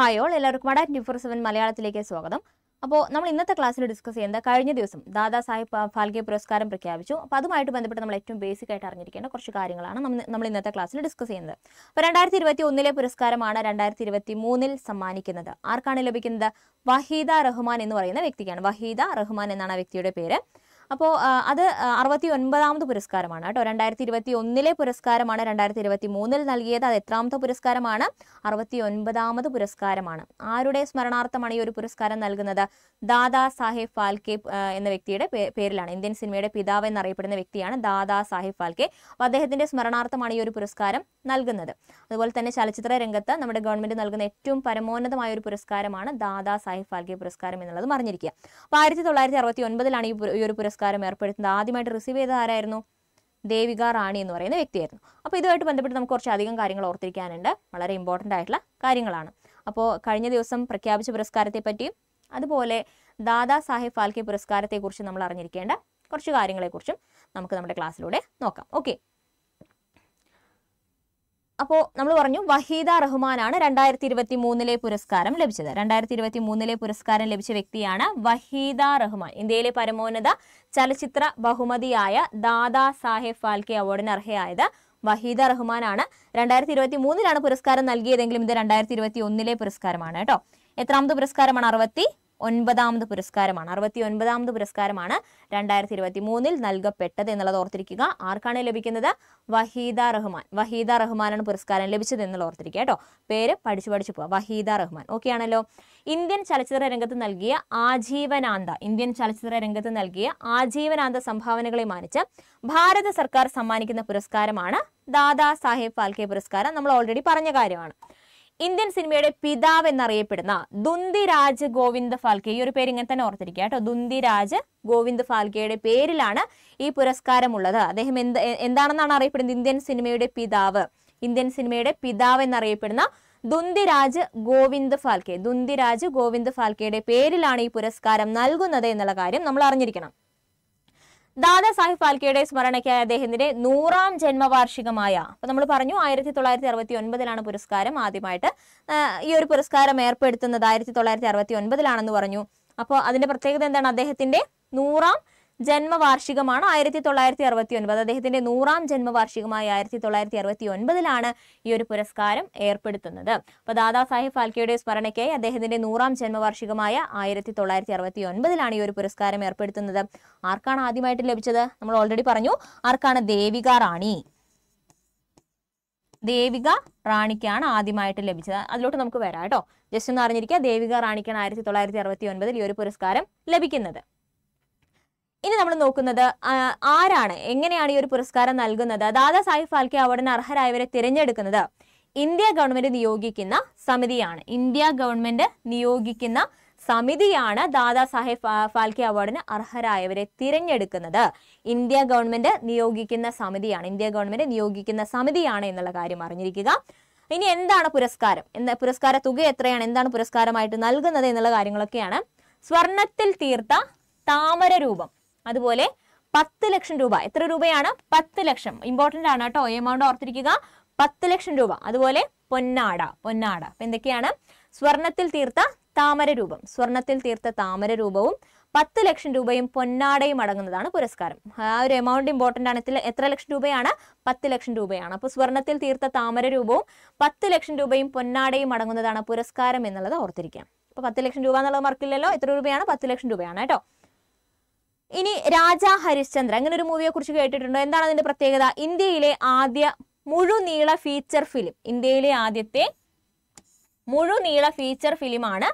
hi all എല്ലാവർക്കും അഡാറ്റ് twenty four seven മലയാളത്തിലേക്ക് സ്വാഗതം അപ്പോൾ നമ്മൾ ഇന്നത്തെ ക്ലാസ്സിൽ ഡിസ്കസ് ചെയ്യുന്നത് കഴിഞ്ഞ ദിവസം ദാദാ സാഹിബ് ഫാൽക്കെ പുരസ്കാരം പ്രഖ്യാപിച്ചു അപ്പോൾ അതുമായിട്ട് ബന്ധപ്പെട്ട് നമ്മൾ ഏറ്റവും ബേസിക് ആയിട്ട് അറിഞ്ഞിരിക്കേണ്ട കുറച്ച് കാര്യങ്ങളാണ് നമ്മൾ ഇന്നത്തെ ക്ലാസ്സിൽ ഡിസ്കസ് ചെയ്യുന്നത് അപ്പോൾ രണ്ടായിരത്തി ഇരുപത്തി ഒന്നിലെ പുരസ്കാരമാണ് രണ്ടായിരത്തി ഇരുപത്തി മൂന്നിൽ സമ്മാനിക്കുന്നത് ആർക്കാണ് ലഭിക്കുന്നത് വഹീദ റഹ്മാൻ എന്ന് പറയുന്ന വ്യക്തിക്കാണ് വഹീദ റഹ്മാൻ എന്നാണ് ആ വ്യക്തിയുടെ പേര് അപ്പോൾ അത് അറുപത്തി ഒൻപതാമത് പുരസ്കാരമാണ് കേട്ടോ രണ്ടായിരത്തി ഇരുപത്തി ഒന്നിലെ പുരസ്കാരമാണ് രണ്ടായിരത്തി ഇരുപത്തി മൂന്നിൽ നൽകിയത് അത് എത്രാമത്തെ പുരസ്കാരമാണ് അറുപത്തി ഒൻപതാമത് പുരസ്കാരമാണ് ആരുടെ സ്മരണാർത്ഥമാണ് ഈ ഒരു പുരസ്കാരം നൽകുന്നത് ദാദാ സാഹേബ് ഫാൽക്കെ എന്ന വ്യക്തിയുടെ പേരിലാണ് ഇന്ത്യൻ സിനിമയുടെ പിതാവ് എന്നറിയപ്പെടുന്ന വ്യക്തിയാണ് ദാദാ സാഹേബ് ഫാൽക്കെ അപ്പോൾ അദ്ദേഹത്തിൻ്റെ സ്മരണാർത്ഥമാണ് ഈ ഒരു പുരസ്കാരം നൽകുന്നത് അതുപോലെ തന്നെ ചലച്ചിത്ര രംഗത്ത് നമ്മുടെ ഗവൺമെൻറ് നൽകുന്ന ഏറ്റവും പരമോന്നതമായ ഒരു പുരസ്കാരമാണ് ദാദാ സാഹിബ് ഫാൽക്കെ പുരസ്കാരം എന്നുള്ളത് അറിഞ്ഞിരിക്കുക അപ്പോൾ ആയിരത്തി തൊള്ളായിരത്തി അറുപത്തി ഒൻപതിലാണ് ഈ ഒരു പുരസ്കാരം പുരസ്കാരം ഏർപ്പെടുത്തുന്നത് ആദ്യമായിട്ട് റിസീവ് ചെയ്തത് ആരായിരുന്നു ദേവിക റാണി എന്ന് പറയുന്ന വ്യക്തിയായിരുന്നു അപ്പോൾ ഇതുമായിട്ട് ബന്ധപ്പെട്ട് നമുക്ക് കുറച്ചധികം കാര്യങ്ങൾ ഓർത്തിരിക്കാനുണ്ട് വളരെ ഇമ്പോർട്ടൻ്റ് ആയിട്ടുള്ള കാര്യങ്ങളാണ് അപ്പോൾ കഴിഞ്ഞ ദിവസം പ്രഖ്യാപിച്ച പുരസ്കാരത്തെ പറ്റിയും അതുപോലെ ദാദാ സാഹിബ് ഫാൽക്കെ പുരസ്കാരത്തെക്കുറിച്ച് നമ്മൾ അറിഞ്ഞിരിക്കേണ്ട കുറച്ച് കാര്യങ്ങളെക്കുറിച്ചും നമുക്ക് നമ്മുടെ ക്ലാസ്സിലൂടെ നോക്കാം ഓക്കെ അപ്പോൾ നമ്മൾ പറഞ്ഞു വഹീദ റഹ്മാനാണ് രണ്ടായിരത്തി ഇരുപത്തി മൂന്നിലെ പുരസ്കാരം ലഭിച്ചത് രണ്ടായിരത്തി ഇരുപത്തി മൂന്നിലെ പുരസ്കാരം ലഭിച്ച വ്യക്തിയാണ് വഹീദ റഹ്മാൻ ഇന്ത്യയിലെ പരമോന്നത ചലച്ചിത്ര ബഹുമതിയായ ദാദാ സാഹേബ് ഫാൽക്കെ അവാർഡിന് അർഹയായത് വഹീദ റഹ്മാനാണ് രണ്ടായിരത്തി ഇരുപത്തി മൂന്നിലാണ് പുരസ്കാരം നൽകിയതെങ്കിലും ഇത് രണ്ടായിരത്തി ഇരുപത്തി ഒന്നിലെ പുരസ്കാരമാണ് കേട്ടോ എത്രാമത് പുരസ്കാരമാണ് അറുപത്തി ഒൻപതാമത് പുരസ്കാരമാണ് അറുപത്തി ഒൻപതാമത് പുരസ്കാരമാണ് രണ്ടായിരത്തി ഇരുപത്തി മൂന്നിൽ നൽകപ്പെട്ടത് എന്നുള്ളത് ഓർത്തിരിക്കുക ആർക്കാണ് ലഭിക്കുന്നത് വഹീദ റഹ്മാൻ വഹീദ റഹ്മാനാണ് പുരസ്കാരം ലഭിച്ചത് എന്നുള്ള ഓർത്തിരിക്കുക കേട്ടോ പേര് പഠിച്ചു പഠിച്ചു പോവുക വഹീദ റഹ്മാൻ ഓക്കെ ആണല്ലോ ഇന്ത്യൻ ചലച്ചിത്ര രംഗത്ത് നൽകിയ ആജീവനാന്ത ഇന്ത്യൻ ചലച്ചിത്ര രംഗത്ത് നൽകിയ ആജീവനാന്ത സംഭാവനകളെ മാനിച്ച് ഭാരത സർക്കാർ സമ്മാനിക്കുന്ന പുരസ്കാരമാണ് ദാദാ സാഹേബ് ഫാൽക്കെ പുരസ്കാരം നമ്മൾ ഓൾറെഡി പറഞ്ഞ കാര്യമാണ് ഇന്ത്യൻ സിനിമയുടെ പിതാവ് എന്നറിയപ്പെടുന്ന രാജ് ഗോവിന്ദ് ഫാൽക്കെ ഈ ഒരു പേര് ഇങ്ങനെ തന്നെ ഓർത്തിരിക്കുക കേട്ടോ രാജ് ഗോവിന്ദ് ഫാൽക്കെയുടെ പേരിലാണ് ഈ പുരസ്കാരം ഉള്ളത് അദ്ദേഹം എന്ത് എന്താണെന്നാണ് അറിയപ്പെടുന്നത് ഇന്ത്യൻ സിനിമയുടെ പിതാവ് ഇന്ത്യൻ സിനിമയുടെ പിതാവ് എന്നറിയപ്പെടുന്ന രാജ് ഗോവിന്ദ് ഫാൽക്കെ രാജ് ഗോവിന്ദ് ഫാൽക്കെയുടെ പേരിലാണ് ഈ പുരസ്കാരം നൽകുന്നത് എന്നുള്ള കാര്യം നമ്മൾ അറിഞ്ഞിരിക്കണം ദാദാസാഹിബ് ഫാൽക്കെയുടെ സ്മരണയ്ക്കായി അദ്ദേഹത്തിന്റെ നൂറാം ജന്മവാർഷികമായ അപ്പൊ നമ്മൾ പറഞ്ഞു ആയിരത്തി തൊള്ളായിരത്തി അറുപത്തി ഒൻപതിലാണ് പുരസ്കാരം ആദ്യമായിട്ട് ഈ ഒരു പുരസ്കാരം ഏർപ്പെടുത്തുന്നത് ആയിരത്തി തൊള്ളായിരത്തി അറുപത്തി ഒൻപതിലാണെന്ന് പറഞ്ഞു അപ്പോൾ അതിന്റെ പ്രത്യേകത എന്താണ് അദ്ദേഹത്തിന്റെ നൂറാം ജന്മവാർഷികമാണ് ആയിരത്തി തൊള്ളായിരത്തി അറുപത്തി ഒൻപത് അദ്ദേഹത്തിന്റെ നൂറാം ജന്മവാർഷികമായ ആയിരത്തി തൊള്ളായിരത്തി അറുപത്തി ഒൻപതിലാണ് ഈ ഒരു പുരസ്കാരം ഏർപ്പെടുത്തുന്നത് അപ്പൊ ദാദാ സാഹിബ് ഫാൽക്കെയുടെ സ്മരണയ്ക്കായി അദ്ദേഹത്തിന്റെ നൂറാം ജന്മവാർഷികമായ ആയിരത്തി തൊള്ളായിരത്തി അറുപത്തി ഒൻപതിലാണ് ഈ ഒരു പുരസ്കാരം ഏർപ്പെടുത്തുന്നത് ആർക്കാണ് ആദ്യമായിട്ട് ലഭിച്ചത് നമ്മൾ ഓൾറെഡി പറഞ്ഞു ആർക്കാണ് ദേവിക റാണി ദേവിക റാണിക്കാണ് ആദ്യമായിട്ട് ലഭിച്ചത് അതിലോട്ട് നമുക്ക് വരാം കേട്ടോ ജസ്റ്റ് ഒന്ന് അറിഞ്ഞിരിക്കുക ദേവിക റാണിക്കാണ് ആയിരത്തി തൊള്ളായിരത്തി അറുപത്തി ഒൻപതിൽ ഈ ഒരു പുരസ്കാരം ലഭിക്കുന്നത് ഇനി നമ്മൾ നോക്കുന്നത് ആരാണ് എങ്ങനെയാണ് ഈ ഒരു പുരസ്കാരം നൽകുന്നത് ദാദാ സാഹിബ് ഫാൽക്കെ അവാർഡിന് അർഹരായവരെ തിരഞ്ഞെടുക്കുന്നത് ഇന്ത്യ ഗവൺമെന്റ് നിയോഗിക്കുന്ന സമിതിയാണ് ഇന്ത്യ ഗവൺമെന്റ് നിയോഗിക്കുന്ന സമിതിയാണ് ദാദാ സാഹേബ് ഫാൽക്കെ അവാർഡിന് അർഹരായവരെ തിരഞ്ഞെടുക്കുന്നത് ഇന്ത്യ ഗവൺമെന്റ് നിയോഗിക്കുന്ന സമിതിയാണ് ഇന്ത്യ ഗവൺമെന്റ് നിയോഗിക്കുന്ന സമിതിയാണ് എന്നുള്ള കാര്യം അറിഞ്ഞിരിക്കുക ഇനി എന്താണ് പുരസ്കാരം എന്താ പുരസ്കാര തുക എത്രയാണ് എന്താണ് പുരസ്കാരമായിട്ട് നൽകുന്നത് എന്നുള്ള കാര്യങ്ങളൊക്കെയാണ് സ്വർണത്തിൽ തീർത്ത താമര രൂപം അതുപോലെ പത്ത് ലക്ഷം രൂപ എത്ര രൂപയാണ് പത്ത് ലക്ഷം ഇമ്പോർട്ടൻ്റ് ആണ് കേട്ടോ എമൗണ്ട് ഓർത്തിരിക്കുക പത്ത് ലക്ഷം രൂപ അതുപോലെ പൊന്നാട പൊന്നാട അപ്പൊ എന്തൊക്കെയാണ് സ്വർണത്തിൽ തീർത്ത താമര രൂപം സ്വർണത്തിൽ തീർത്ത താമര രൂപവും പത്ത് ലക്ഷം രൂപയും പൊന്നാടയും അടങ്ങുന്നതാണ് പുരസ്കാരം ആ ഒരു എമൗണ്ട് ഇമ്പോർട്ടൻ്റ് ആണ് എത്ര ലക്ഷം രൂപയാണ് പത്ത് ലക്ഷം രൂപയാണ് അപ്പോൾ സ്വർണത്തിൽ തീർത്ത താമര രൂപവും പത്ത് ലക്ഷം രൂപയും പൊന്നാടയും അടങ്ങുന്നതാണ് പുരസ്കാരം എന്നുള്ളത് ഓർത്തിരിക്കാം അപ്പോൾ പത്ത് ലക്ഷം രൂപ എന്നുള്ളത് മറക്കില്ലല്ലോ എത്ര രൂപയാണ് പത്ത് ലക്ഷം രൂപയാണ് കേട്ടോ ഇനി രാജ ഹരിശ്ചന്ദ്ര അങ്ങനെ ഒരു മൂവിയെ കുറിച്ച് കേട്ടിട്ടുണ്ടോ എന്താണ് അതിന്റെ പ്രത്യേകത ഇന്ത്യയിലെ ആദ്യ മുഴുനീള ഫീച്ചർ ഫിലിം ഇന്ത്യയിലെ ആദ്യത്തെ മുഴുനീള ഫീച്ചർ ഫിലിമാണ്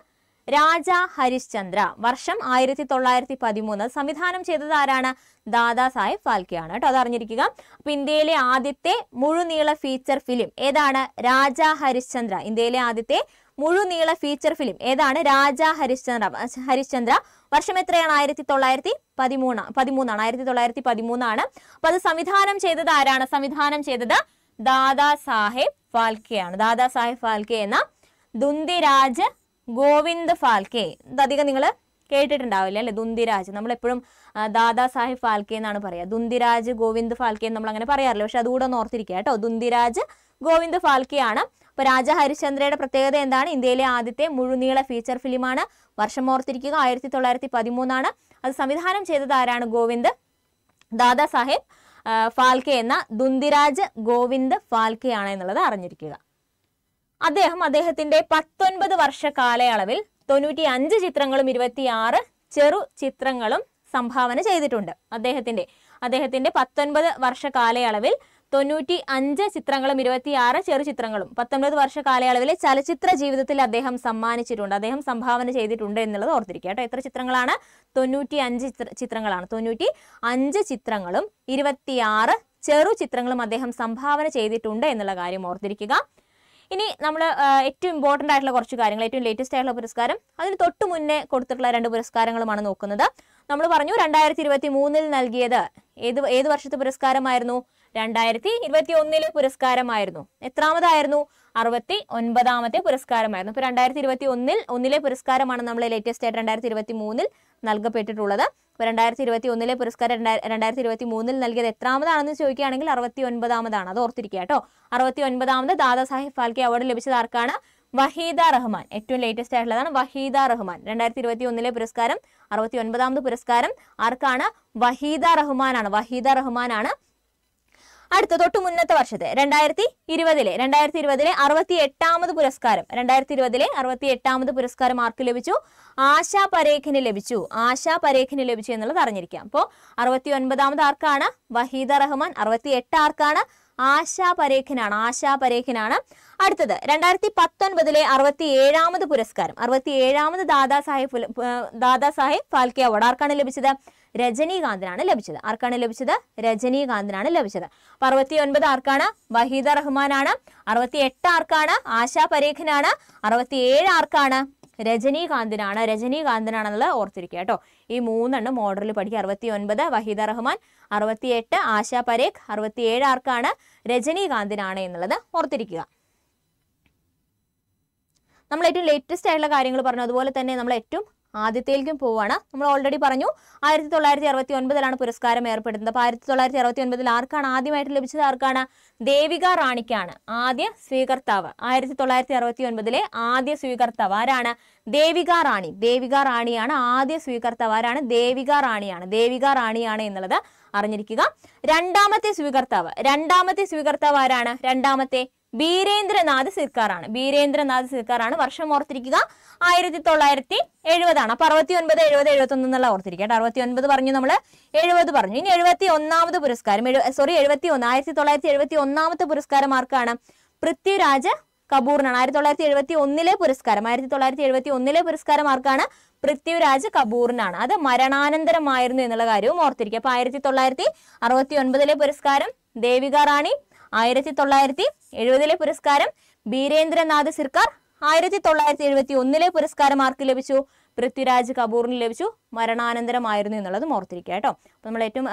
രാജ ഹരിശ്ചന്ദ്ര വർഷം ആയിരത്തി തൊള്ളായിരത്തി പതിമൂന്ന് സംവിധാനം ചെയ്തത് ആരാണ് ദാദാ സാഹിബ് ഫാൽക്കെയാണ് കേട്ടോ അത് അറിഞ്ഞിരിക്കുക അപ്പൊ ഇന്ത്യയിലെ ആദ്യത്തെ മുഴുനീള ഫീച്ചർ ഫിലിം ഏതാണ് രാജ ഹരിശ്ചന്ദ്ര ഇന്ത്യയിലെ ആദ്യത്തെ മുഴുനീള ഫീച്ചർ ഫിലിം ഏതാണ് രാജ ഹരിശ്ചന്ദ്ര ഹരിശ്ചന്ദ്ര വർഷം എത്രയാണ് ആയിരത്തി തൊള്ളായിരത്തി പതിമൂന്ന് പതിമൂന്നാണ് ആയിരത്തി തൊള്ളായിരത്തി പതിമൂന്നാണ് അപ്പൊ അത് സംവിധാനം ചെയ്തത് ആരാണ് സംവിധാനം ചെയ്തത് ദാദാ സാഹേബ് ഫാൽക്കെയാണ് ദാദാ സാഹേബ് ഫാൽക്കെ എന്ന ദുന്തിരാജ് ഗോവിന്ദ് ഫാൽക്കെ ഇതധികം നിങ്ങൾ കേട്ടിട്ടുണ്ടാവില്ല അല്ലെ ദുന്തിരാജ് നമ്മളെപ്പോഴും ദാദാ സാഹിബ് ഫാൽക്കെ എന്നാണ് പറയുക ദുന്തിരാജ് ഗോവിന്ദ് ഫാൽക്കെ നമ്മൾ അങ്ങനെ പറയാറില്ല പക്ഷെ അതുകൂടെ ഒന്ന് ഓർത്തിരിക്കുക കേട്ടോ ദുന്തിരാജ് ഗോവിന്ദ് ഫാൽക്കെയാണ് അപ്പോൾ രാജ ഹരിശ്ചന്ദ്രയുടെ പ്രത്യേകത എന്താണ് ഇന്ത്യയിലെ ആദ്യത്തെ മുഴുനീള ഫീച്ചർ ഫിലിമാണ് വർഷം ഓർത്തിരിക്കുക ആയിരത്തി തൊള്ളായിരത്തി പതിമൂന്നാണ് അത് സംവിധാനം ചെയ്തത് ആരാണ് ഗോവിന്ദ് ദാദാസാഹേബ് ഫാൽക്കെ എന്ന ദുന്തിരാജ് ഗോവിന്ദ് ആണ് എന്നുള്ളത് അറിഞ്ഞിരിക്കുക അദ്ദേഹം അദ്ദേഹത്തിന്റെ പത്തൊൻപത് വർഷ കാലയളവിൽ തൊണ്ണൂറ്റി അഞ്ച് ചിത്രങ്ങളും ഇരുപത്തിയാറ് ചെറു ചിത്രങ്ങളും സംഭാവന ചെയ്തിട്ടുണ്ട് അദ്ദേഹത്തിന്റെ അദ്ദേഹത്തിന്റെ പത്തൊൻപത് വർഷ കാലയളവിൽ തൊണ്ണൂറ്റി അഞ്ച് ചിത്രങ്ങളും ഇരുപത്തിയാറ് ചെറുചിത്രങ്ങളും പത്തൊൻപത് വർഷ കാലയളവിലെ ചലച്ചിത്ര ജീവിതത്തിൽ അദ്ദേഹം സമ്മാനിച്ചിട്ടുണ്ട് അദ്ദേഹം സംഭാവന ചെയ്തിട്ടുണ്ട് എന്നുള്ളത് ഓർത്തിരിക്കുക കേട്ടോ എത്ര ചിത്രങ്ങളാണ് തൊണ്ണൂറ്റി അഞ്ച് ചിത്രങ്ങളാണ് തൊണ്ണൂറ്റി അഞ്ച് ചിത്രങ്ങളും ഇരുപത്തിയാറ് ചെറു ചിത്രങ്ങളും അദ്ദേഹം സംഭാവന ചെയ്തിട്ടുണ്ട് എന്നുള്ള കാര്യം ഓർത്തിരിക്കുക ഇനി നമ്മൾ ഏറ്റവും ഇമ്പോർട്ടൻ്റ് ആയിട്ടുള്ള കുറച്ച് കാര്യങ്ങൾ ഏറ്റവും ലേറ്റസ്റ്റ് ആയിട്ടുള്ള പുരസ്കാരം അതിന് തൊട്ട് മുന്നേ കൊടുത്തിട്ടുള്ള രണ്ട് പുരസ്കാരങ്ങളുമാണ് നോക്കുന്നത് നമ്മൾ പറഞ്ഞു രണ്ടായിരത്തി ഇരുപത്തി മൂന്നിൽ നൽകിയത് ഏത് ഏത് വർഷത്തെ പുരസ്കാരമായിരുന്നു രണ്ടായിരത്തി ഇരുപത്തി ഒന്നിലെ പുരസ്കാരമായിരുന്നു എത്രാമതായിരുന്നു അറുപത്തി ഒൻപതാമത്തെ പുരസ്കാരമായിരുന്നു അപ്പൊ രണ്ടായിരത്തി ഇരുപത്തി ഒന്നിൽ ഒന്നിലെ പുരസ്കാരമാണ് നമ്മൾ ലേറ്റസ്റ്റ് ആയിട്ട് രണ്ടായിരത്തി ഇരുപത്തി മൂന്നിൽ നൽകപ്പെട്ടിട്ടുള്ളത് അപ്പൊ രണ്ടായിരത്തി ഇരുപത്തി ഒന്നിലെ പുരസ്കാരം രണ്ടായിരത്തി ഇരുപത്തി മൂന്നിൽ നൽകിയത് എത്രാമതാണെന്ന് ചോദിക്കുകയാണെങ്കിൽ അറുപത്തി ഒൻപതാമതാണ് അത് ഓർത്തിരിക്കുക കേട്ടോ അറുപത്തി ഒൻപതാമത് ദാദാ സാഹിബ് ഫാൽക്കെ അവാർഡ് ലഭിച്ചത് ആർക്കാണ് വഹീദ റഹ്മാൻ ഏറ്റവും ലേറ്റസ്റ്റ് ആയിട്ടുള്ളതാണ് വഹീദ റഹ്മാൻ രണ്ടായിരത്തി ഇരുപത്തി ഒന്നിലെ പുരസ്കാരം അറുപത്തി ഒൻപതാമത് പുരസ്കാരം ആർക്കാണ് വഹീദ റഹ്മാനാണ് വഹീദ റഹ്മാനാണ് അടുത്ത തൊട്ട് മുന്നത്തെ വർഷത്തെ രണ്ടായിരത്തി ഇരുപതിലെ രണ്ടായിരത്തി ഇരുപതിലെ അറുപത്തി എട്ടാമത് പുരസ്കാരം രണ്ടായിരത്തി ഇരുപതിലെ അറുപത്തി എട്ടാമത് പുരസ്കാരം ആർക്ക് ലഭിച്ചു ആശാ പരേഖന് ലഭിച്ചു ആശാ പരേഖന് ലഭിച്ചു എന്നുള്ളത് അറിഞ്ഞിരിക്കാം അപ്പോൾ അറുപത്തി ഒൻപതാമത് ആർക്കാണ് വഹീദ റഹ്മാൻ അറുപത്തി എട്ട് ആർക്കാണ് ആശാ പരേഖനാണ് ആശാ പരേഖനാണ് അടുത്തത് രണ്ടായിരത്തി പത്തൊൻപതിലെ അറുപത്തി ഏഴാമത് പുരസ്കാരം അറുപത്തി ഏഴാമത് ദാദാ സാഹിബ് ദാദാ സാഹിബ് ഫാൽക്കെ അവാർഡ് ആർക്കാണ് ലഭിച്ചത് രജനീകാന്തിനാണ് ലഭിച്ചത് ആർക്കാണ് ലഭിച്ചത് രജനീകാന്തിനാണ് ലഭിച്ചത് അപ്പൊ അറുപത്തി ഒൻപത് ആർക്കാണ് വഹീദ റഹ്മാനാണ് അറുപത്തി എട്ട് ആർക്കാണ് ആശാ പരേഖനാണ് അറുപത്തി ഏഴ് ആർക്കാണ് രജനീകാന്തിനാണ് രജനീകാന്തിനാണെന്നുള്ളത് ഓർത്തിരിക്കുക കേട്ടോ ഈ മൂന്നെണ്ണം ഓർഡറിൽ പഠിക്കുക അറുപത്തി ഒൻപത് വഹീദ റഹ്മാൻ എട്ട് ആശാ പരേഖ് ഏഴ് ആർക്കാണ് രജനീകാന്തിനാണ് എന്നുള്ളത് ഓർത്തിരിക്കുക നമ്മൾ ഏറ്റവും ലേറ്റസ്റ്റ് ആയിട്ടുള്ള കാര്യങ്ങൾ പറഞ്ഞു അതുപോലെ തന്നെ നമ്മൾ ഏറ്റവും ആദ്യത്തേക്കും പോവാണ് നമ്മൾ ഓൾറെഡി പറഞ്ഞു ആയിരത്തി തൊള്ളായിരത്തി അറുപത്തി ഒൻപതിലാണ് പുരസ്കാരം ഏർപ്പെടുന്നത് അപ്പൊ ആയിരത്തി തൊള്ളായിരത്തി അറുപത്തി ഒൻപതിൽ ആർക്കാണ് ആദ്യമായിട്ട് ലഭിച്ചത് ആർക്കാണ് ദേവിക റാണിക്കാണ് ആദ്യ സ്വീകർത്താവ് ആയിരത്തി തൊള്ളായിരത്തി അറുപത്തി ഒൻപതിലെ ആദ്യ സ്വീകർത്താവ് ആരാണ് ദേവിക റാണി ദേവിക റാണിയാണ് ആദ്യ സ്വീകർത്താവ് ആരാണ് ദേവിക റാണിയാണ് ദേവിക റാണിയാണ് എന്നുള്ളത് അറിഞ്ഞിരിക്കുക രണ്ടാമത്തെ സ്വീകർത്താവ് രണ്ടാമത്തെ സ്വീകർത്താവ് ആരാണ് രണ്ടാമത്തെ ബീരേന്ദ്രനാഥ് സിർക്കാറാണ് ബീരേന്ദ്രനാഥ് സിർക്കാറാണ് വർഷം ഓർത്തിരിക്കുക ആയിരത്തി തൊള്ളായിരത്തി എഴുപതാണ് അപ്പൊ അറുപത്തി ഒൻപത് എഴുപത് എഴുപത്തി ഒന്ന് എന്നുള്ള ഓർത്തിരിക്കട്ടെ അറുപത്തി ഒൻപത് പറഞ്ഞു നമ്മൾ എഴുപത് പറഞ്ഞു ഇനി എഴുപത്തി ഒന്നാമത് പുരസ്കാരം സോറി എഴുപത്തി ഒന്ന് ആയിരത്തി തൊള്ളായിരത്തി എഴുപത്തി ഒന്നാമത്തെ പുരസ്കാരം ആർക്കാണ് പൃഥ്വിരാജ് കപൂറിനാണ് ആയിരത്തി തൊള്ളായിരത്തി എഴുപത്തി ഒന്നിലെ പുരസ്കാരം ആയിരത്തി തൊള്ളായിരത്തി എഴുപത്തി ഒന്നിലെ പുരസ്കാരം ആർക്കാണ് പൃഥ്വിരാജ് കപൂറിനാണ് അത് മരണാനന്തരമായിരുന്നു എന്നുള്ള കാര്യവും ഓർത്തിരിക്കുക അപ്പൊ ആയിരത്തി തൊള്ളായിരത്തി അറുപത്തി ഒൻപതിലെ പുരസ്കാരം ദേവിക റാണി ആയിരത്തി തൊള്ളായിരത്തി എഴുപതിലെ പുരസ്കാരം ബീരേന്ദ്രനാഥ് സിർക്കാർ ആയിരത്തി തൊള്ളായിരത്തി എഴുപത്തി ഒന്നിലെ പുരസ്കാരം ആർക്ക് ലഭിച്ചു പൃഥ്വിരാജ് കപൂറിന് ലഭിച്ചു മരണാനന്തരമായിരുന്നു എന്നുള്ളതും ഓർത്തിരിക്കുക കേട്ടോ അപ്പോൾ നമ്മൾ ഏറ്റവും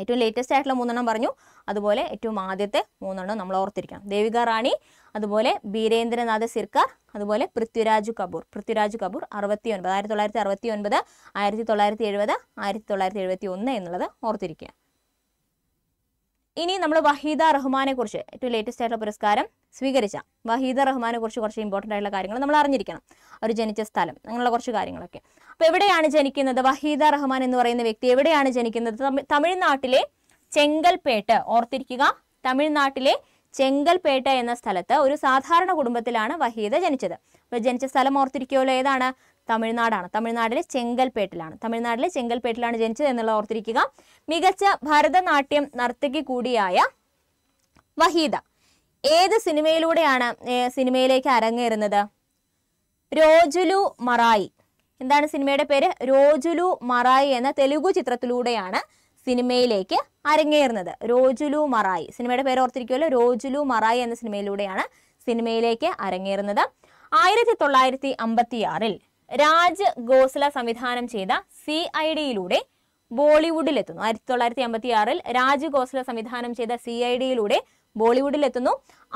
ഏറ്റവും ലേറ്റസ്റ്റ് ആയിട്ടുള്ള മൂന്നെണ്ണം പറഞ്ഞു അതുപോലെ ഏറ്റവും ആദ്യത്തെ മൂന്നെണ്ണം നമ്മൾ ഓർത്തിരിക്കണം ദേവിക റാണി അതുപോലെ ബീരേന്ദ്രനാഥ് സിർക്കാർ അതുപോലെ പൃഥ്വിരാജ് കപൂർ പൃഥ്വിരാജ് കപൂർ അറുപത്തി ഒൻപത് ആയിരത്തി തൊള്ളായിരത്തി അറുപത്തി ഒൻപത് ആയിരത്തി തൊള്ളായിരത്തി എഴുപത് ആയിരത്തി തൊള്ളായിരത്തി എഴുപത്തി ഒന്ന് എന്നുള്ളത് ഓർത്തിരിക്കുക ഇനി നമ്മൾ വഹീദ റഹ്മാനെ കുറിച്ച് ഏറ്റവും ലേറ്റസ്റ്റ് ആയിട്ടുള്ള പുരസ്കാരം സ്വീകരിച്ച വഹീദ റഹ്മാനെ കുറിച്ച് കുറച്ച് ഇമ്പോർട്ടൻ്റ് ആയിട്ടുള്ള കാര്യങ്ങൾ നമ്മൾ അറിഞ്ഞിരിക്കണം അവർ ജനിച്ച സ്ഥലം അങ്ങനെയുള്ള കുറച്ച് കാര്യങ്ങളൊക്കെ അപ്പോൾ എവിടെയാണ് ജനിക്കുന്നത് വഹീദ റഹ്മാൻ എന്ന് പറയുന്ന വ്യക്തി എവിടെയാണ് ജനിക്കുന്നത് തമിഴ്നാട്ടിലെ ചെങ്കൽപേട്ട് ഓർത്തിരിക്കുക തമിഴ്നാട്ടിലെ ചെങ്കൽപേട്ട എന്ന സ്ഥലത്ത് ഒരു സാധാരണ കുടുംബത്തിലാണ് വഹീദ ജനിച്ചത് അപ്പൊ ജനിച്ച സ്ഥലം ഓർത്തിരിക്കുമല്ലോ ഏതാണ് തമിഴ്നാടാണ് തമിഴ്നാടിലെ ചെങ്കൽപ്പേട്ടിലാണ് തമിഴ്നാട്ടിലെ ചെങ്കൽപ്പേട്ടിലാണ് ജനിച്ചത് എന്നുള്ള ഓർത്തിരിക്കുക മികച്ച ഭരതനാട്യം നർത്തകി കൂടിയായ വഹീദ ഏത് സിനിമയിലൂടെയാണ് സിനിമയിലേക്ക് അരങ്ങേറുന്നത് രോജുലു മറായി എന്താണ് സിനിമയുടെ പേര് രോജുലു മറായി എന്ന തെലുഗു ചിത്രത്തിലൂടെയാണ് സിനിമയിലേക്ക് അരങ്ങേറുന്നത് രോജുലു മറായി സിനിമയുടെ പേര് ഓർത്തിരിക്കുമല്ലോ രോജുലു മറായി എന്ന സിനിമയിലൂടെയാണ് സിനിമയിലേക്ക് അരങ്ങേറുന്നത് ആയിരത്തി തൊള്ളായിരത്തി അമ്പത്തിയാറിൽ രാജ് ഗോസ്ല സംവിധാനം ചെയ്ത സി ഐ ഡിയിലൂടെ എത്തുന്നു ആയിരത്തി തൊള്ളായിരത്തി അമ്പത്തി ആറിൽ രാജ് ഗോസ്ല സംവിധാനം ചെയ്ത സി ഐ ഡിയിലൂടെ എത്തുന്നു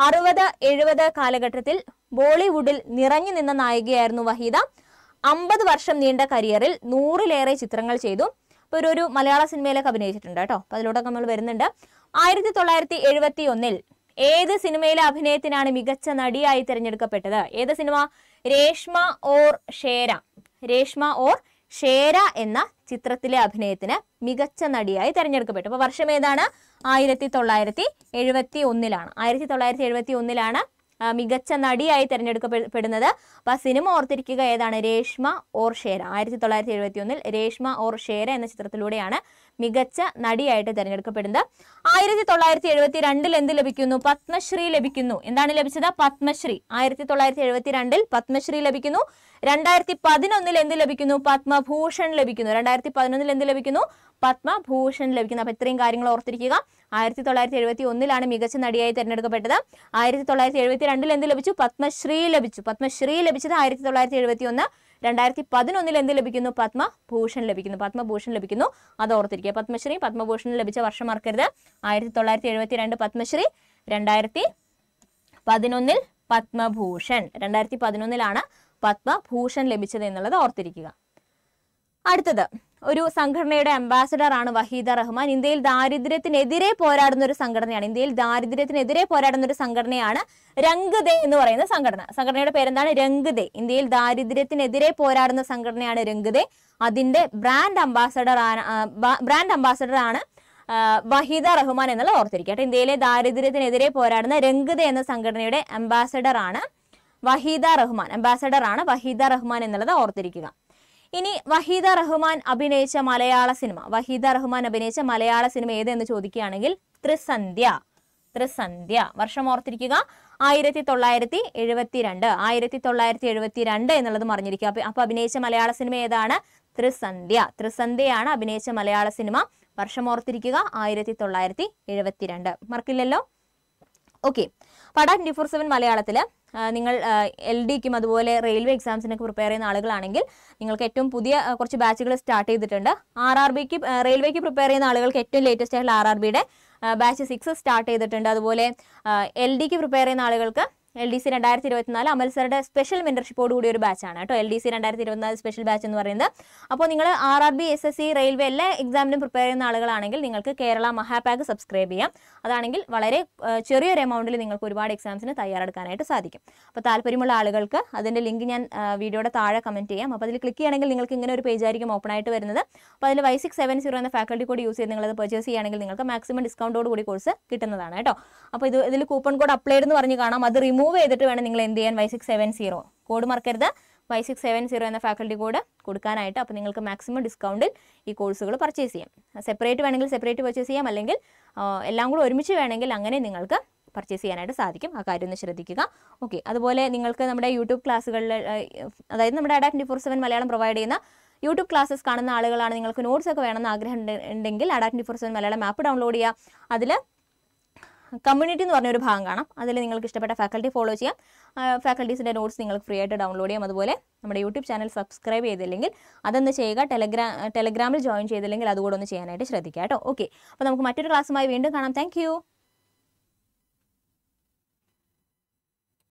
അറുപത് എഴുപത് കാലഘട്ടത്തിൽ ബോളിവുഡിൽ നിറഞ്ഞു നിന്ന നായികയായിരുന്നു വഹീദ അമ്പത് വർഷം നീണ്ട കരിയറിൽ നൂറിലേറെ ചിത്രങ്ങൾ ചെയ്തു ഇപ്പോൾ ഒരു മലയാള സിനിമയിലൊക്കെ അഭിനയിച്ചിട്ടുണ്ട് കേട്ടോ അപ്പൊ അതിലൂടെ നമ്മൾ വരുന്നുണ്ട് ആയിരത്തി തൊള്ളായിരത്തി എഴുപത്തി ഒന്നിൽ ഏത് സിനിമയിലെ അഭിനയത്തിനാണ് മികച്ച നടിയായി തിരഞ്ഞെടുക്കപ്പെട്ടത് ഏത് സിനിമ രേഷ്മ ഓർ ഷേര രേഷ്മ ഓർ ഷേര എന്ന ചിത്രത്തിലെ അഭിനയത്തിന് മികച്ച നടിയായി തെരഞ്ഞെടുക്കപ്പെട്ടു അപ്പോൾ വർഷം ഏതാണ് ആയിരത്തി തൊള്ളായിരത്തി എഴുപത്തി ഒന്നിലാണ് ആയിരത്തി തൊള്ളായിരത്തി എഴുപത്തി ഒന്നിലാണ് മികച്ച നടിയായി തിരഞ്ഞെടുക്കപ്പെടുന്നത് അപ്പോൾ സിനിമ ഓർത്തിരിക്കുക ഏതാണ് രേഷ്മ ഓർ ഷേര ആയിരത്തി തൊള്ളായിരത്തി എഴുപത്തി ഒന്നിൽ രേഷ്മ ഓർ ഷേര എന്ന ചിത്രത്തിലൂടെയാണ് മികച്ച നടിയായിട്ട് തിരഞ്ഞെടുക്കപ്പെടുന്നത് ആയിരത്തി തൊള്ളായിരത്തി എഴുപത്തി രണ്ടിൽ എന്ത് ലഭിക്കുന്നു പത്മശ്രീ ലഭിക്കുന്നു എന്താണ് ലഭിച്ചത് പത്മശ്രീ ആയിരത്തി തൊള്ളായിരത്തി എഴുപത്തി രണ്ടിൽ പത്മശ്രീ ലഭിക്കുന്നു രണ്ടായിരത്തി പതിനൊന്നിൽ എന്ത് ലഭിക്കുന്നു പത്മഭൂഷൺ ലഭിക്കുന്നു രണ്ടായിരത്തി പതിനൊന്നിൽ എന്ത് ലഭിക്കുന്നു പത്മഭൂഷൺ ലഭിക്കുന്നു അപ്പൊ ഇത്രയും കാര്യങ്ങൾ ഓർത്തിരിക്കുക ആയിരത്തി തൊള്ളായിരത്തി എഴുപത്തി ഒന്നിലാണ് മികച്ച നടിയായി തിരഞ്ഞെടുക്കപ്പെട്ടത് ആയിരത്തി തൊള്ളായിരത്തി എഴുപത്തി രണ്ടിൽ എന്ത് ലഭിച്ചു പത്മശ്രീ ലഭിച്ചു പത്മശ്രീ ലഭിച്ചത് ആയിരത്തി തൊള്ളായിരത്തി എഴുപത്തി ഒന്ന് രണ്ടായിരത്തി പതിനൊന്നിൽ എന്ത് ലഭിക്കുന്നു പത്മഭൂഷൺ ലഭിക്കുന്നു പത്മഭൂഷൺ ലഭിക്കുന്നു അത് ഓർത്തിരിക്കുക പത്മശ്രീ പത്മഭൂഷൺ ലഭിച്ച വർഷം മറക്കരുത് ആയിരത്തി തൊള്ളായിരത്തി എഴുപത്തി രണ്ട് പത്മശ്രീ രണ്ടായിരത്തി പതിനൊന്നിൽ പത്മഭൂഷൺ രണ്ടായിരത്തി പതിനൊന്നിലാണ് പത്മഭൂഷൺ ലഭിച്ചത് എന്നുള്ളത് ഓർത്തിരിക്കുക അടുത്തത് ഒരു സംഘടനയുടെ അംബാസഡർ ആണ് വഹീദ റഹ്മാൻ ഇന്ത്യയിൽ ദാരിദ്ര്യത്തിനെതിരെ പോരാടുന്ന ഒരു സംഘടനയാണ് ഇന്ത്യയിൽ ദാരിദ്ര്യത്തിനെതിരെ പോരാടുന്ന ഒരു സംഘടനയാണ് രംഗ് എന്ന് പറയുന്ന സംഘടന സംഘടനയുടെ പേരെന്താണ് രംഗ് ഇന്ത്യയിൽ ദാരിദ്ര്യത്തിനെതിരെ പോരാടുന്ന സംഘടനയാണ് രംഗ് അതിന്റെ ബ്രാൻഡ് അംബാസഡർ ആണ് ബ്രാൻഡ് അംബാസഡർ ആണ് വഹീദ റഹ്മാൻ എന്നുള്ളത് ഓർത്തിരിക്കട്ടെ ഇന്ത്യയിലെ ദാരിദ്ര്യത്തിനെതിരെ പോരാടുന്ന രംഗത എന്ന സംഘടനയുടെ അംബാസഡർ ആണ് വഹീദ റഹ്മാൻ അംബാസഡർ ആണ് വഹീദ റഹ്മാൻ എന്നുള്ളത് ഓർത്തിരിക്കുക ഇനി വഹീദ റഹ്മാൻ അഭിനയിച്ച മലയാള സിനിമ വഹീദ റഹ്മാൻ അഭിനയിച്ച മലയാള സിനിമ ഏതെന്ന് ചോദിക്കുകയാണെങ്കിൽ ത്രിസന്ധ്യ ത്രിസന്ധ്യ വർഷം ഓർത്തിരിക്കുക ആയിരത്തി തൊള്ളായിരത്തി രണ്ട് ആയിരത്തി തൊള്ളായിരത്തി രണ്ട് എന്നുള്ളത് മറിഞ്ഞിരിക്കുക അപ്പോൾ അഭിനയിച്ച മലയാള സിനിമ ഏതാണ് ത്രിസന്ധ്യ ത്രിസന്ധ്യയാണ് അഭിനയിച്ച മലയാള സിനിമ വർഷം ഓർത്തിരിക്കുക ആയിരത്തി തൊള്ളായിരത്തി എഴുപത്തിരണ്ട് മറക്കില്ലല്ലോ ഓക്കെ പട അടാ ട്വൻറ്റി ഫോർ സെവൻ മലയാളത്തിൽ നിങ്ങൾ എൽ ഡിക്കും അതുപോലെ റെയിൽവേ എക്സാംസിനൊക്കെ പ്രിപ്പയർ ചെയ്യുന്ന ആളുകളാണെങ്കിൽ നിങ്ങൾക്ക് ഏറ്റവും പുതിയ കുറച്ച് ബാച്ചുകൾ സ്റ്റാർട്ട് ചെയ്തിട്ടുണ്ട് ആർ ആർ ബിക്ക് റെയിൽവേക്ക് പ്രിപ്പയർ ചെയ്യുന്ന ആളുകൾക്ക് ഏറ്റവും ലേറ്റസ്റ്റ് ആയിട്ടുള്ള ആർ ആർ ബിയുടെ ബാച്ച് സിക്സ് സ്റ്റാർട്ട് ചെയ്തിട്ടുണ്ട് അതുപോലെ എൽ ഡിക്ക് പ്രിപ്പയർ ചെയ്യുന്ന ആളുകൾക്ക് എൽ ഡി സി രണ്ടായിരത്തി ഇരുപത്തിനാല് അമൽ സ്പെഷ്യൽ മെൻറ്റർഷിപ്പോട് കൂടി ഒരു ബാച്ചാണ് കേട്ടോ എൽ ഡി സി രണ്ടായിരത്തി ഇരുപത്തിനാല് സ്പെഷ്യൽ ബാച്ച് എന്ന് പറയുന്നത് അപ്പോൾ നിങ്ങൾ R R B S S C railway എല്ലാ എക്സാമിനും പ്രിപ്പയർ ചെയ്യുന്ന ആളുകളാണെങ്കിൽ നിങ്ങൾക്ക് കേരള മഹാപാക്ക് സബ്സ്ക്രൈബ് ചെയ്യാം അതാണെങ്കിൽ വളരെ ചെറിയൊരു എമൗണ്ടിൽ നിങ്ങൾക്ക് ഒരുപാട് എക്സാംസിന് തയ്യാറെടുക്കാനായിട്ട് സാധിക്കും അപ്പോൾ താല്പര്യമുള്ള ആളുകൾക്ക് അതിൻ്റെ ലിങ്ക് ഞാൻ വീഡിയോയുടെ താഴെ കമൻറ്റ് ചെയ്യാം അപ്പോൾ അതിൽ ക്ലിക്ക് ചെയ്യണമെങ്കിൽ നിങ്ങൾക്ക് ഇങ്ങനെ ഒരു പേജ് ആയിരിക്കും ഓപ്പൺ ആയിട്ട് വരുന്നത് അപ്പോൾ അതിൽ വൈ സിക്സ് സെവൻ സീറോ എന്ന ഫാക്കൽറ്റി കോഡ് യൂസ് ചെയ്ത് നിങ്ങളത് പർച്ചേസ് ചെയ്യുകയാണെങ്കിൽ നിങ്ങൾക്ക് മാക്സിമം ഡിസ്കൗണ്ടോട് കൂടി കോഴ്സ് കിട്ടുന്നതാണ് കേട്ടോ അപ്പോൾ ഇത് ഇതിൽ കൂപ്പൺ കോഡ് അപ്ലൈഡ് എന്ന് പറഞ്ഞ് കാണാം അത് റിമൂവ് റിമൂവ് ചെയ്തിട്ട് വേണം നിങ്ങൾ എന്ത് ചെയ്യാൻ Y six seven zero code മറക്കരുത് വൈ സിക്സ് സെവൻ സീറോ എന്ന ഫാക്കൽറ്റി കോഡ് കൊടുക്കാനായിട്ട് അപ്പോൾ നിങ്ങൾക്ക് മാക്സിമം ഡിസ്കൗണ്ടിൽ ഈ കോഴ്സുകൾ പർച്ചേസ് ചെയ്യാം സെപ്പറേറ്റ് വേണമെങ്കിൽ സെപ്പറേറ്റ് പർച്ചേസ് ചെയ്യാം അല്ലെങ്കിൽ എല്ലാം കൂടെ ഒരുമിച്ച് വേണമെങ്കിൽ അങ്ങനെ നിങ്ങൾക്ക് പർച്ചേസ് ചെയ്യാനായിട്ട് സാധിക്കും ആ കാര്യം ഒന്ന് ശ്രദ്ധിക്കുക ഓക്കെ അതുപോലെ നിങ്ങൾക്ക് നമ്മുടെ യൂട്യൂബ് ക്ലാസ്സുകളിൽ അതായത് നമ്മുടെ Adda twenty four seven Malayalam provide ചെയ്യുന്ന യൂട്യൂബ് ക്ലാസ്സസ് കാണുന്ന ആളുകളാണ് നിങ്ങൾക്ക് നോട്ട്സ് ഒക്കെ വേണമെന്ന് ആഗ്രഹം ഉണ്ടെങ്കിൽ Adda four seven Malayalam app download ചെയ്യുക അതിൽ കമ്മ്യൂണിറ്റി എന്ന് പറഞ്ഞ ഒരു ഭാഗം കാണാം അതിൽ നിങ്ങൾക്ക് ഇഷ്ടപ്പെട്ട ഫാക്കൽറ്റി ഫോളോ ചെയ്യാം ഫാക്കൽറ്റീസിൻ്റെ നോട്ട്സ് നിങ്ങൾക്ക് ഫ്രീ ആയിട്ട് ഡൗൺലോഡ് ചെയ്യാം അതുപോലെ നമ്മുടെ യൂട്യൂബ് ചാനൽ സബ്സ്ക്രൈബ് ചെയ്തില്ലെങ്കിൽ അതൊന്ന് ചെയ്യുക ടെലഗ്രാം ടെലഗ്രാമിൽ ജോയിൻ ചെയ്തില്ലെങ്കിൽ അതുകൂടെ ഒന്ന് ചെയ്യാനായിട്ട് ശ്രദ്ധിക്കുക കേട്ടോ ഓക്കെ അപ്പോൾ നമുക്ക് മറ്റൊരു ക്ലാസ്സുമായി വീണ്ടും കാണാം താങ്ക്